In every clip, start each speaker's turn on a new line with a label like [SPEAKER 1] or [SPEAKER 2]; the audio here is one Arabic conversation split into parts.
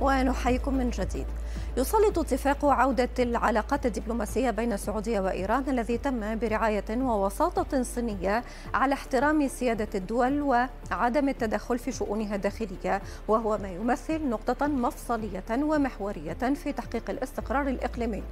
[SPEAKER 1] ونحييكم من جديد يسلط اتفاق عودة العلاقات الدبلوماسية بين السعودية وإيران الذي تم برعاية ووساطة صينية على احترام سيادة الدول وعدم التدخل في شؤونها الداخلية وهو ما يمثل نقطة مفصلية ومحورية في تحقيق الاستقرار الإقليمي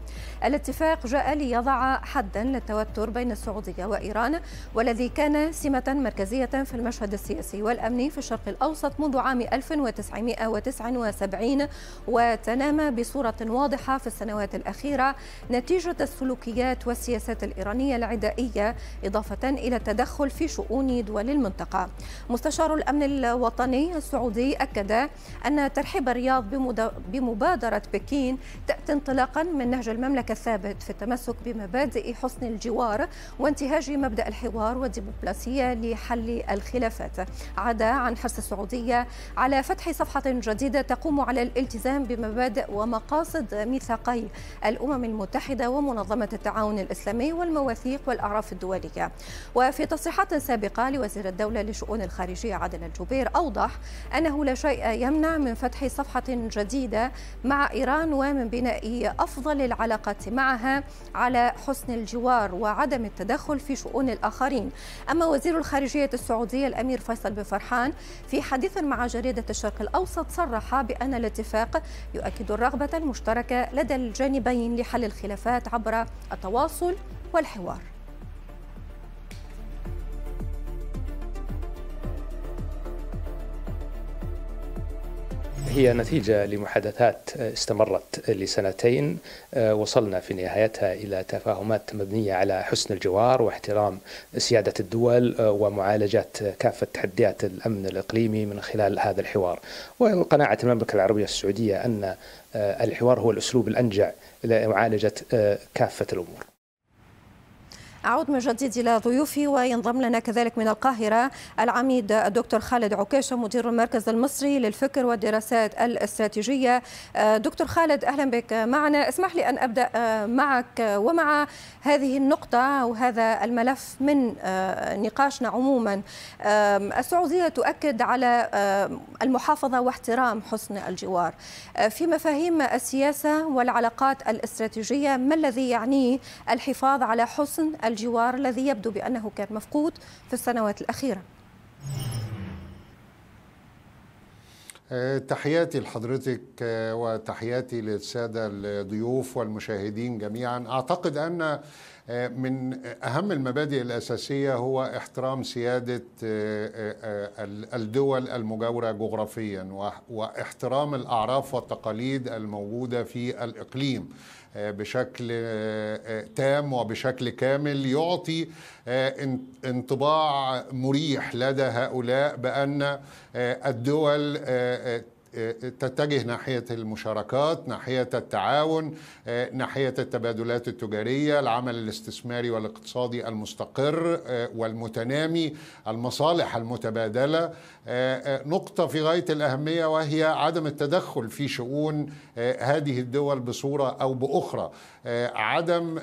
[SPEAKER 1] الاتفاق جاء ليضع حدا للتوتر بين السعودية وإيران والذي كان سمة مركزية في المشهد السياسي والأمني في الشرق الأوسط منذ عام 1979 وتنامى بصورة بصورة واضحة في السنوات الأخيرة نتيجة السلوكيات والسياسات الإيرانية العدائية إضافة إلى التدخل في شؤون دول المنطقة مستشار الأمن الوطني السعودي أكد أن ترحيب الرياض بمبادرة بكين تأتي انطلاقا من نهج المملكة الثابت في التمسك بمبادئ حسن الجوار وانتهاج مبدأ الحوار والديمقراطيه لحل الخلافات عدا عن حرص السعودية على فتح صفحة جديدة تقوم على الالتزام بمبادئ وما مقاصد ميثاقي الأمم المتحدة ومنظمة التعاون الإسلامي والمواثيق والأعراف الدولية وفي تصريحات سابقة لوزير الدولة لشؤون الخارجية عادل الجبير أوضح أنه لا شيء يمنع من فتح صفحة جديدة مع إيران ومن بناء أفضل العلاقات معها على حسن الجوار وعدم التدخل في شؤون الآخرين أما وزير الخارجية السعودية الأمير فيصل بن فرحان في حديث مع جريدة الشرق الأوسط صرح بأن الاتفاق يؤكد الرغبة المشتركه لدى الجانبين لحل الخلافات عبر التواصل والحوار
[SPEAKER 2] هي نتيجة لمحادثات استمرت لسنتين آه، وصلنا في نهايتها إلى تفاهمات مبنية على حسن الجوار واحترام سيادة الدول آه، ومعالجة كافة تحديات الأمن الإقليمي من خلال هذا الحوار وقناعة المملكة العربية السعودية أن آه، الحوار هو الأسلوب الأنجع لمعالجة كافة الأمور
[SPEAKER 1] أعود من جديد إلى ضيوفي وينضم لنا كذلك من القاهرة العميد الدكتور خالد عكاشة مدير المركز المصري للفكر والدراسات الاستراتيجية آه، دكتور خالد أهلا بك معنا اسمح لي أن أبدأ آه، معك ومع هذه النقطة وهذا الملف من آه، نقاشنا عموما السعودية تؤكد على المحافظة واحترام حسن الجوار في مفاهيم السياسة والعلاقات الاستراتيجية ما الذي يعنيه الحفاظ على حسن الجوار الذي يبدو بأنه كان مفقود في السنوات الأخيرة
[SPEAKER 3] آه، تحياتي لحضرتك آه، وتحياتي للساده الضيوف والمشاهدين جميعا اعتقد ان آه، من أهم المبادئ الأساسية هو احترام سيادة آه، آه، الدول المجاورة جغرافيا واحترام الأعراف والتقاليد الموجودة في الإقليم بشكل تام وبشكل كامل يعطي انطباع مريح لدى هؤلاء بأن الدول تتجه ناحية المشاركات ناحية التعاون آه، ناحية التبادلات التجارية العمل الاستثماري والاقتصادي المستقر آه، والمتنامي المصالح المتبادلة آه، نقطة في غاية الأهمية وهي عدم التدخل في شؤون هذه الدول بصورة أو بأخرى عدم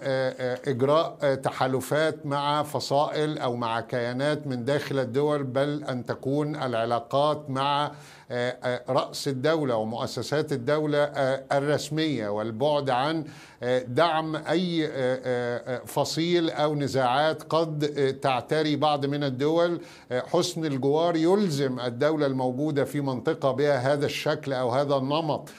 [SPEAKER 3] إجراء تحالفات مع فصائل أو مع كيانات من داخل الدول بل أن تكون العلاقات مع آه، آه، رأس الدولة ومؤسسات الدولة آه، الرسمية والبعد عن دعم اي آه، آه، آه، فصيل او نزاعات قد تعتري بعض من الدول حسن الجوار يلزم الدوله الموجوده في منطقه بها هذا الشكل او هذا النمط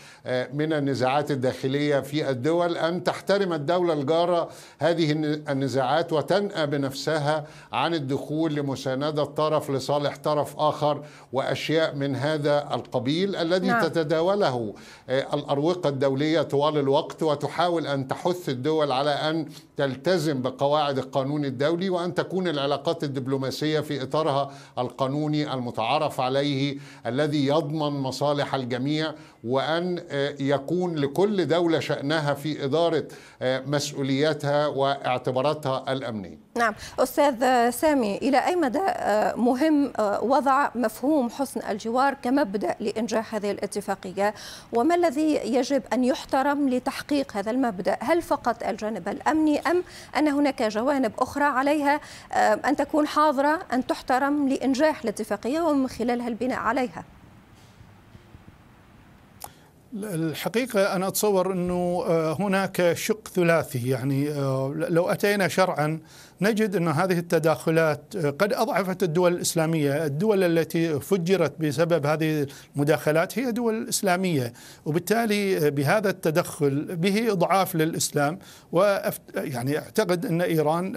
[SPEAKER 3] من النزاعات الداخليه في الدول ان تحترم الدوله الجاره هذه النزاعات وتنأى بنفسها عن الدخول لمسانده طرف لصالح طرف اخر واشياء من هذا القبيل الذي نعم. تتداوله الاروقه الدوليه طوال الوقت وتحاول أن تحث الدول على أن تلتزم بقواعد القانون الدولي وأن تكون العلاقات الدبلوماسية في إطارها القانوني المتعارف عليه الذي يضمن مصالح الجميع وأن آه، يكون لكل دولة شأنها في إدارة آه، مسؤولياتها واعتباراتها الأمنية
[SPEAKER 1] نعم أستاذ آه، سامي إلى أي مدى مهم وضع مفهوم حسن الجوار كمبدأ لإنجاح هذه الاتفاقية وما الذي يجب أن يحترم لتحقيق هذا المبدأ هل فقط الجانب الأمني أم أن هناك جوانب أخرى عليها أن تكون حاضرة أن تحترم لإنجاح الاتفاقية ومن خلالها البناء عليها
[SPEAKER 2] الحقيقة أنا أتصور أنه آه، هناك شق ثلاثي يعني آه، لو أتينا شرعا نجد أن هذه التداخلات آه، قد أضعفت الدول الإسلامية الدول التي فجرت بسبب هذه المداخلات هي دول إسلامية وبالتالي بهذا التدخل به إضعاف للإسلام ويعني يعني أعتقد أن إيران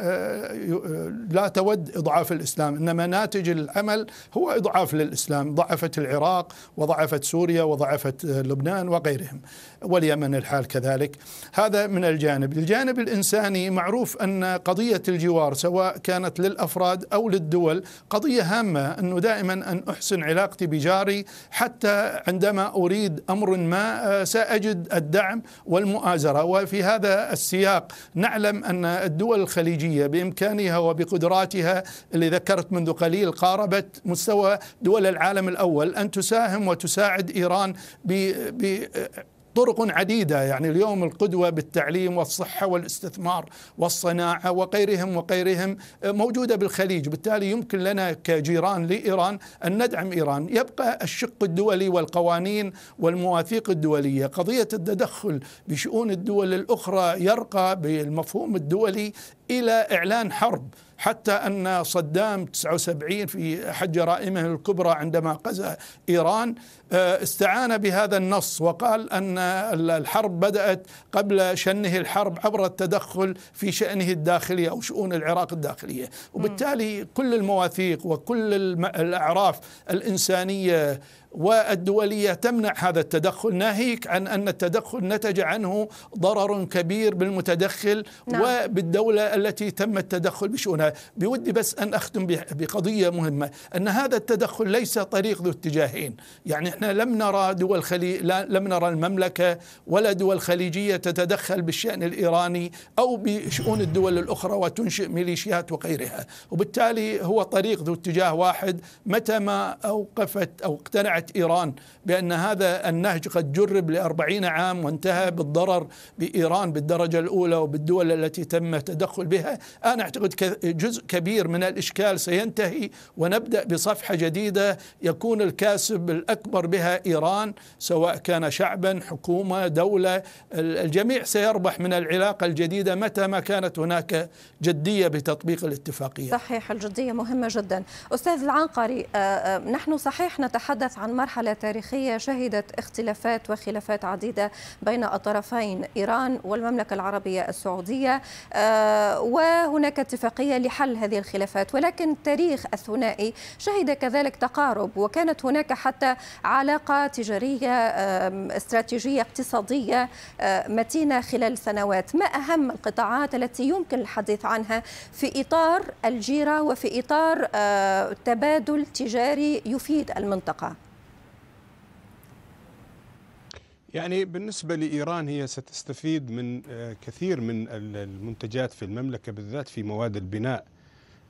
[SPEAKER 2] لا تود إضعاف الإسلام إنما ناتج العمل هو إضعاف للإسلام ضعفت العراق وضعفت سوريا وضعفت لبنان لبنان وغيرهم واليمن الحال كذلك هذا من الجانب الجانب الإنساني معروف أن قضية الجوار سواء كانت للأفراد أو للدول قضية هامة أنه دائما أن أحسن علاقتي بجاري حتى عندما أريد أمر ما آه، سأجد الدعم والمؤازرة وفي هذا السياق نعلم أن الدول الخليجية بإمكانها وبقدراتها اللي ذكرت منذ قليل قاربت مستوى دول العالم الأول أن تساهم وتساعد إيران طرق عديدة يعني اليوم القدوة بالتعليم والصحة والاستثمار والصناعة وغيرهم وغيرهم موجودة بالخليج بالتالي يمكن لنا كجيران لإيران أن ندعم إيران يبقى الشق الدولي والقوانين والمواثيق الدولية قضية التدخل بشؤون الدول الأخرى يرقى بالمفهوم الدولي إلى إعلان حرب حتى أن صدام 79 في أحد جرائمه الكبرى عندما غزا إيران آه، استعان بهذا النص وقال أن الحرب بدأت قبل شنه الحرب عبر التدخل في شأنه الداخلي أو شؤون العراق الداخلية وبالتالي كل المواثيق وكل الأعراف الإنسانية والدولية تمنع هذا التدخل ناهيك عن أن التدخل نتج عنه ضرر كبير بالمتدخل نعم. وبالدولة التي تم التدخل بشؤونها بودي بس أن أختم بقضية مهمة أن هذا التدخل ليس طريق ذو اتجاهين يعني احنا لم نرى دول خلي... لم نرى المملكة ولا دول خليجية تتدخل بالشأن الإيراني أو بشؤون الدول الأخرى وتنشئ ميليشيات وغيرها وبالتالي هو طريق ذو اتجاه واحد متى ما أوقفت أو اقتنعت إيران بأن هذا النهج قد جرب لأربعين عام وانتهى بالضرر بإيران بالدرجة الأولى وبالدول التي تم تدخل بها أنا أعتقد جزء كبير من الإشكال سينتهي ونبدأ بصفحة جديدة يكون الكاسب الأكبر بها إيران سواء كان شعبا حكومة دولة الجميع سيربح من العلاقة الجديدة متى ما كانت هناك جدية بتطبيق الاتفاقية
[SPEAKER 1] صحيح الجدية مهمة جدا أستاذ العنقري آه، آه، نحن صحيح نتحدث عن مرحلة تاريخية شهدت اختلافات وخلافات عديدة بين الطرفين إيران والمملكة العربية السعودية آه، وهناك اتفاقية لحل هذه الخلافات ولكن التاريخ الثنائي شهد كذلك تقارب وكانت هناك حتى علاقة تجارية استراتيجية اقتصادية آه، متينة خلال السنوات ما أهم القطاعات التي يمكن الحديث عنها في إطار الجيرة وفي إطار آه، تبادل تجاري يفيد المنطقة
[SPEAKER 4] يعني بالنسبة لإيران هي ستستفيد من آه، كثير من المنتجات في المملكة بالذات في مواد البناء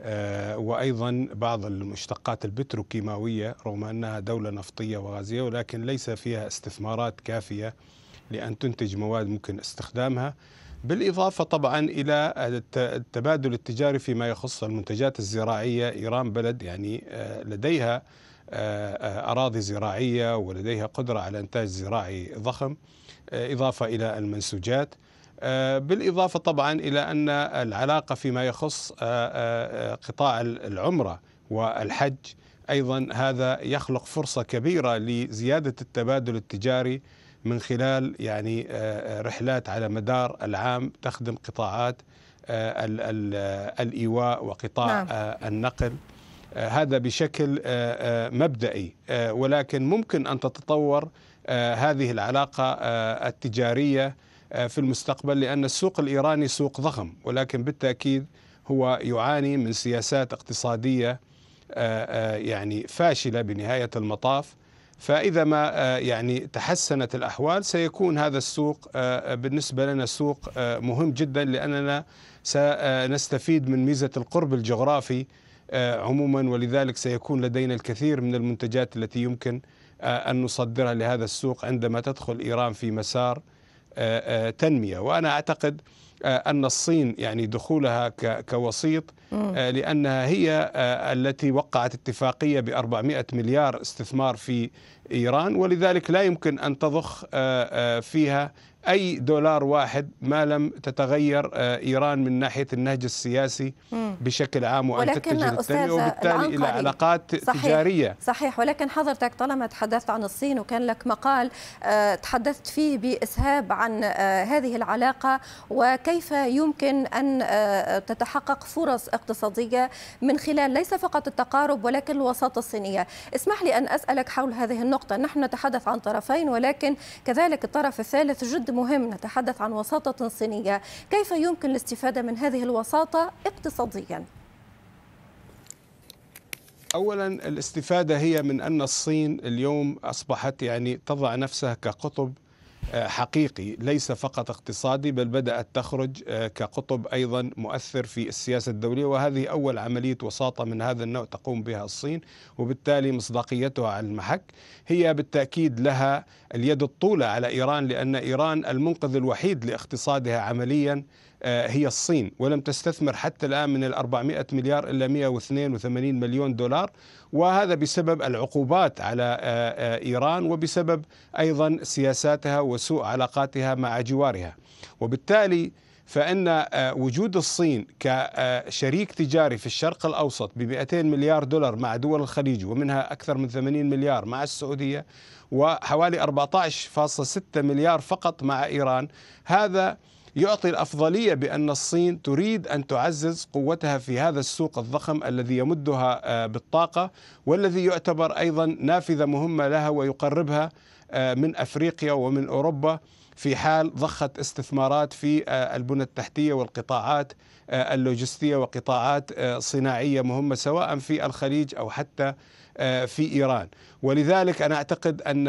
[SPEAKER 4] آه، وأيضا بعض المشتقات البتروكيماوية رغم أنها دولة نفطية وغازية ولكن ليس فيها استثمارات كافية لأن تنتج مواد ممكن استخدامها بالإضافة طبعا إلى التبادل التجاري فيما يخص المنتجات الزراعية إيران بلد يعني آه، لديها آه، آه، أراضي زراعية ولديها قدرة على إنتاج زراعي ضخم آه، إضافة إلى المنسوجات بالإضافة طبعا إلى أن العلاقة فيما يخص قطاع العمرة والحج أيضا هذا يخلق فرصة كبيرة لزيادة التبادل التجاري من خلال يعني رحلات على مدار العام تخدم قطاعات الإيواء وقطاع نعم. النقل آه، هذا بشكل آه، آه، مبدئي ولكن ممكن ان تتطور هذه العلاقه التجاريه في المستقبل لان السوق الايراني سوق ضخم ولكن بالتاكيد هو يعاني من سياسات اقتصاديه يعني فاشله بنهايه المطاف فاذا ما يعني تحسنت الاحوال سيكون هذا السوق بالنسبه لنا سوق مهم جدا لاننا سنستفيد من ميزه القرب الجغرافي آه، عموما ولذلك سيكون لدينا الكثير من المنتجات التي يمكن آه، أن نصدرها لهذا السوق عندما تدخل إيران في مسار آه، تنمية وأنا أعتقد أن الصين يعني دخولها كوسيط لأنها هي التي وقعت اتفاقية ب 400 مليار استثمار في ايران ولذلك لا يمكن ان تضخ آه، آه، فيها اي دولار واحد ما لم تتغير آه، ايران من ناحيه النهج السياسي بشكل عام وان تتجه للتنميه وبالتالي الى علاقات صحيح تجاريه
[SPEAKER 1] صحيح ولكن حضرتك طالما تحدثت عن الصين وكان لك مقال تحدثت فيه باسهاب عن هذه العلاقه وكيف يمكن ان تتحقق فرص اقتصاديه من خلال ليس فقط التقارب ولكن الوساطه الصينيه اسمح لي ان اسالك حول هذه النقطه نقطة نحن نتحدث عن طرفين ولكن كذلك الطرف الثالث جد مهم نتحدث عن وساطة صينية كيف يمكن الاستفادة من هذه الوساطة اقتصاديا؟
[SPEAKER 4] اولا الاستفاده هي من ان الصين اليوم اصبحت يعني تضع نفسها كقطب آه، حقيقي ليس فقط اقتصادي بل بدأت تخرج آه، كقطب أيضا مؤثر في السياسة الدولية وهذه أول عملية وساطة من هذا النوع تقوم بها الصين وبالتالي مصداقيتها على المحك هي بالتأكيد لها اليد الطولة على إيران لأن إيران المنقذ الوحيد لاقتصادها عمليا آه، هي الصين ولم تستثمر حتى الآن من ال 400 مليار إلا 182 مليون دولار وهذا بسبب العقوبات على آه، آه، إيران وبسبب أيضا سياساتها وسوء علاقاتها مع جوارها وبالتالي فإن وجود الصين كشريك تجاري في الشرق الأوسط ب 200 مليار دولار مع دول الخليج ومنها أكثر من 80 مليار مع السعودية وحوالي 14.6 مليار فقط مع إيران هذا يعطي الافضليه بان الصين تريد ان تعزز قوتها في هذا السوق الضخم الذي يمدها آه، بالطاقه والذي يعتبر ايضا نافذه مهمه لها ويقربها آه، من افريقيا ومن اوروبا في حال ضخت استثمارات في آه، البنى التحتيه والقطاعات اللوجستيه وقطاعات صناعيه مهمه سواء في الخليج او حتى في ايران، ولذلك انا اعتقد ان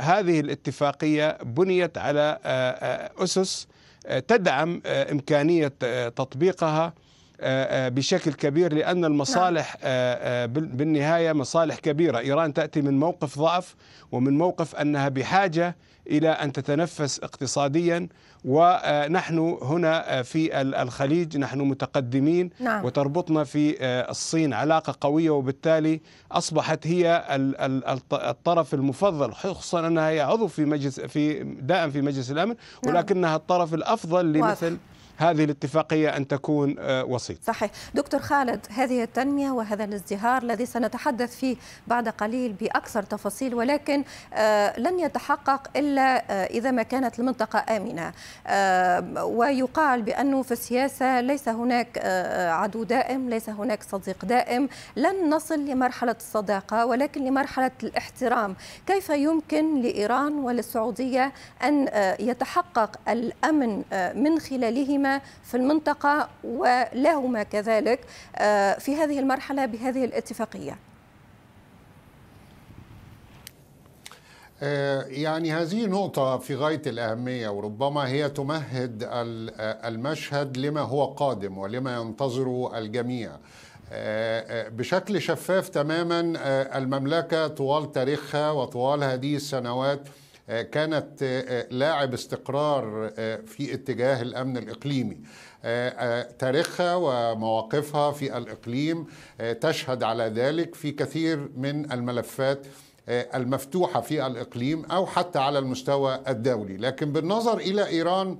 [SPEAKER 4] هذه الاتفاقيه بنيت على اسس تدعم آه، إمكانية آه، تطبيقها آه، بشكل كبير لأن المصالح نعم. بالنهاية مصالح كبيرة إيران تأتي من موقف ضعف ومن موقف أنها بحاجة الى ان تتنفس اقتصاديا ونحن هنا في الخليج نحن متقدمين نعم. وتربطنا في آه، الصين علاقه قويه وبالتالي اصبحت هي الطرف المفضل خصوصا انها هي عضو في مجلس في دائم في مجلس الامن نعم. ولكنها الطرف الافضل لمثل نعم. هذه الاتفاقية أن تكون آه، وسيط
[SPEAKER 1] صحيح دكتور خالد هذه التنمية وهذا الازدهار الذي سنتحدث فيه بعد قليل بأكثر تفاصيل ولكن آه، لن يتحقق إلا آه، إذا ما كانت المنطقة آمنة ويقال بأنه في السياسة ليس هناك عدو دائم ليس هناك صديق دائم لن نصل لمرحلة الصداقة ولكن لمرحلة الاحترام كيف يمكن لإيران وللسعودية أن يتحقق الأمن من خلالهما في المنطقة ولهما كذلك آه، في هذه المرحلة بهذه الاتفاقية
[SPEAKER 3] آه، يعني هذه نقطة في غاية الأهمية وربما هي تمهد آه، المشهد لما هو قادم ولما ينتظره الجميع. بشكل شفاف تماما المملكة طوال تاريخها وطوال هذه السنوات آه، كانت آه، آه، لاعب استقرار في اتجاه الامن الاقليمي تاريخها ومواقفها في الاقليم تشهد على ذلك في كثير من الملفات المفتوحه في الاقليم او حتى على المستوى الدولي لكن بالنظر الى ايران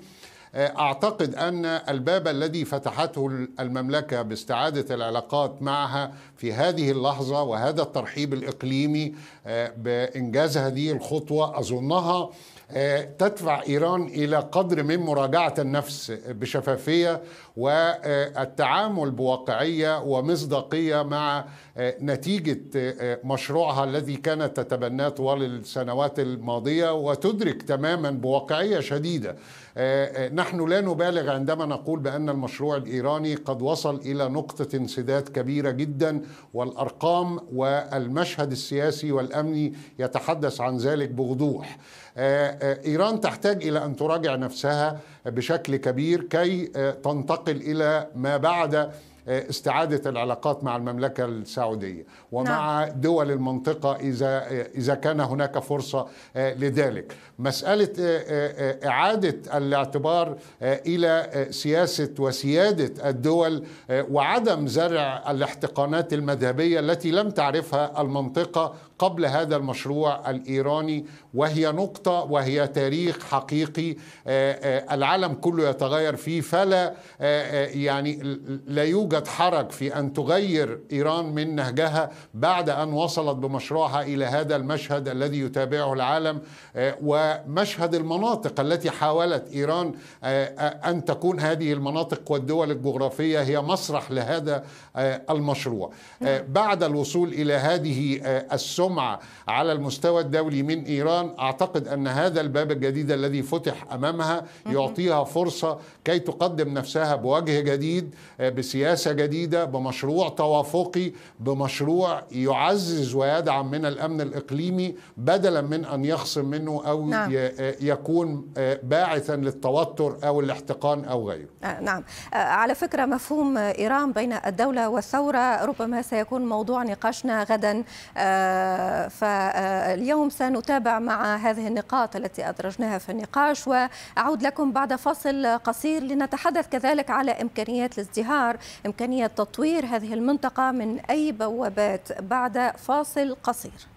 [SPEAKER 3] آه، اعتقد ان الباب الذي فتحته المملكه باستعاده العلاقات معها في هذه اللحظه وهذا الترحيب الاقليمي آه، بانجاز هذه الخطوه اظنها آه، تدفع ايران الى قدر من مراجعه النفس بشفافيه والتعامل بواقعيه ومصداقيه مع نتيجه مشروعها الذي كانت تتبناه طوال السنوات الماضيه وتدرك تماما بواقعيه شديده آه، آه، نحن لا نبالغ عندما نقول بأن المشروع الإيراني قد وصل إلى نقطة انسداد كبيرة جدا والأرقام والمشهد السياسي والأمني يتحدث عن ذلك بوضوح آه، إيران تحتاج إلى أن تراجع نفسها بشكل كبير كي تنتقل إلى ما بعد آه، استعادة العلاقات مع المملكة السعودية ومع نعم. دول المنطقة إذا آه، إذا كان هناك فرصة آه، لذلك مسألة إعادة الاعتبار إلى سياسة وسيادة الدول وعدم زرع الاحتقانات المذهبية التي لم تعرفها المنطقة قبل هذا المشروع الإيراني وهي نقطة وهي تاريخ حقيقي العالم كله يتغير فيه فلا يعني لا يوجد يوجد حرج في أن تغير إيران من نهجها بعد أن وصلت بمشروعها إلى هذا المشهد الذي يتابعه العالم آه، ومشهد المناطق التي حاولت إيران آه، آه، أن تكون هذه المناطق والدول الجغرافية هي مسرح لهذا المشروع نعم. بعد الوصول إلى هذه السمعة على المستوى الدولي من إيران أعتقد أن هذا الباب الجديد الذي فتح أمامها يعطيها فرصة كي تقدم نفسها بوجه جديد بسياسة سياسه جديده بمشروع توافقي بمشروع يعزز ويدعم من الامن الاقليمي بدلا من ان يخصم منه او نعم. آه، يكون آه، باعثا للتوتر او الاحتقان او غيره.
[SPEAKER 1] آه، نعم على فكره مفهوم ايران بين الدوله والثوره ربما سيكون موضوع نقاشنا غدا فاليوم سنتابع مع هذه النقاط التي ادرجناها في النقاش واعود لكم بعد فصل قصير لنتحدث كذلك على امكانيات الازدهار إمكانية تطوير هذه المنطقة من أي بوابات بعد فاصل قصير